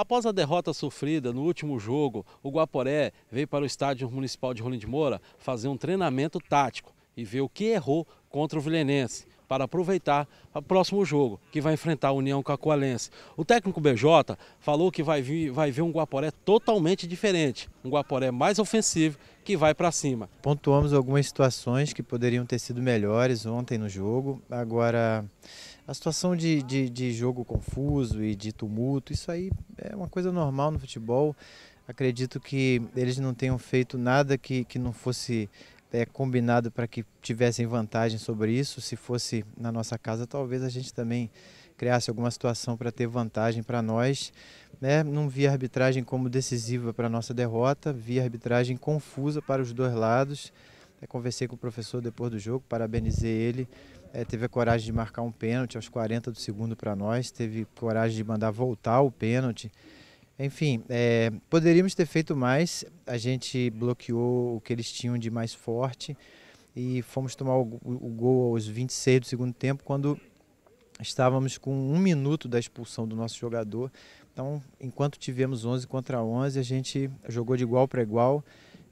Após a derrota sofrida no último jogo, o Guaporé veio para o estádio municipal de Rolim de Moura fazer um treinamento tático e ver o que errou contra o Vilhenense para aproveitar o próximo jogo, que vai enfrentar a União Cacoalense. O técnico BJ falou que vai, vir, vai ver um Guaporé totalmente diferente, um Guaporé mais ofensivo, que vai para cima. Pontuamos algumas situações que poderiam ter sido melhores ontem no jogo, agora... A situação de, de, de, jogo confuso e de tumulto, isso aí é uma coisa normal no futebol. Acredito que eles não tenham feito nada que, que não fosse é, combinado para que tivessem vantagem sobre isso. Se fosse na nossa casa, talvez a gente também criasse alguma situação para ter vantagem para nós. Né? Não vi a arbitragem como decisiva para a nossa derrota, vi a arbitragem confusa para os dois lados. É, conversei com o professor depois do jogo, parabenizei ele. É, teve a coragem de marcar um pênalti aos 40 do segundo para nós, teve coragem de mandar voltar o pênalti. Enfim, é, poderíamos ter feito mais. A gente bloqueou o que eles tinham de mais forte e fomos tomar o, o gol aos 26 do segundo tempo, quando estávamos com um minuto da expulsão do nosso jogador. Então, enquanto tivemos 11 contra 11, a gente jogou de igual para igual.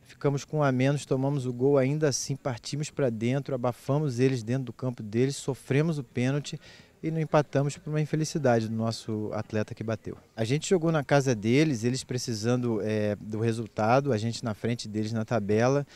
Ficamos com um a menos, tomamos o gol, ainda assim partimos para dentro, abafamos eles dentro do campo deles, sofremos o pênalti e não empatamos por uma infelicidade do nosso atleta que bateu. A gente jogou na casa deles, eles precisando é, do resultado, a gente na frente deles na tabela.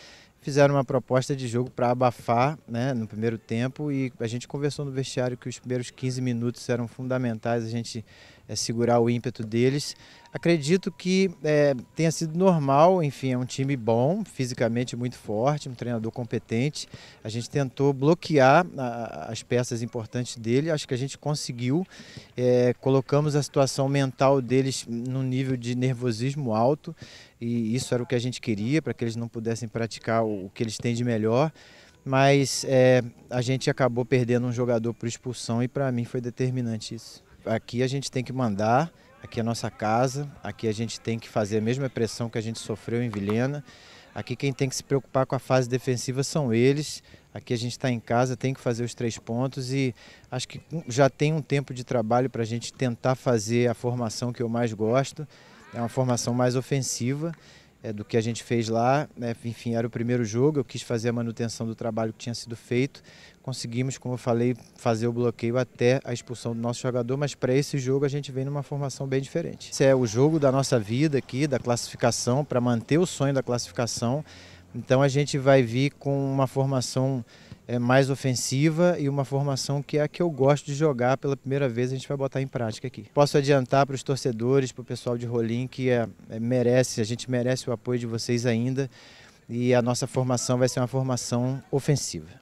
Fizeram uma proposta de jogo para abafar né, no primeiro tempo e a gente conversou no vestiário que os primeiros 15 minutos eram fundamentais. A gente é, segurar o ímpeto deles. Acredito que é, tenha sido normal, enfim, é um time bom, fisicamente muito forte, um treinador competente. A gente tentou bloquear a, as peças importantes dele, acho que a gente conseguiu. É, colocamos a situação mental deles num nível de nervosismo alto e isso era o que a gente queria, para que eles não pudessem praticar o, o que eles têm de melhor mas é, a gente acabou perdendo um jogador por expulsão e para mim foi determinante isso aqui a gente tem que mandar, aqui é a nossa casa, aqui a gente tem que fazer a mesma pressão que a gente sofreu em Vilhena. Aqui quem tem que se preocupar com a fase defensiva são eles. Aqui a gente está em casa, tem que fazer os três pontos e acho que já tem um tempo de trabalho para a gente tentar fazer a formação que eu mais gosto. É uma formação mais ofensiva é, do que a gente fez lá. Né? Enfim, era o primeiro jogo, eu quis fazer a manutenção do trabalho que tinha sido feito. Conseguimos, como eu falei, fazer o bloqueio até a expulsão do nosso jogador, mas para esse jogo a gente vem numa formação bem diferente. Esse é o jogo da nossa vida aqui, da classificação, para manter o sonho da classificação. Então a gente vai vir com uma formação é, mais ofensiva e uma formação que é a que eu gosto de jogar pela primeira vez. A gente vai botar em prática aqui. Posso adiantar para os torcedores, para o pessoal de Rolim, que é, é, merece, a gente merece o apoio de vocês ainda e a nossa formação vai ser uma formação ofensiva.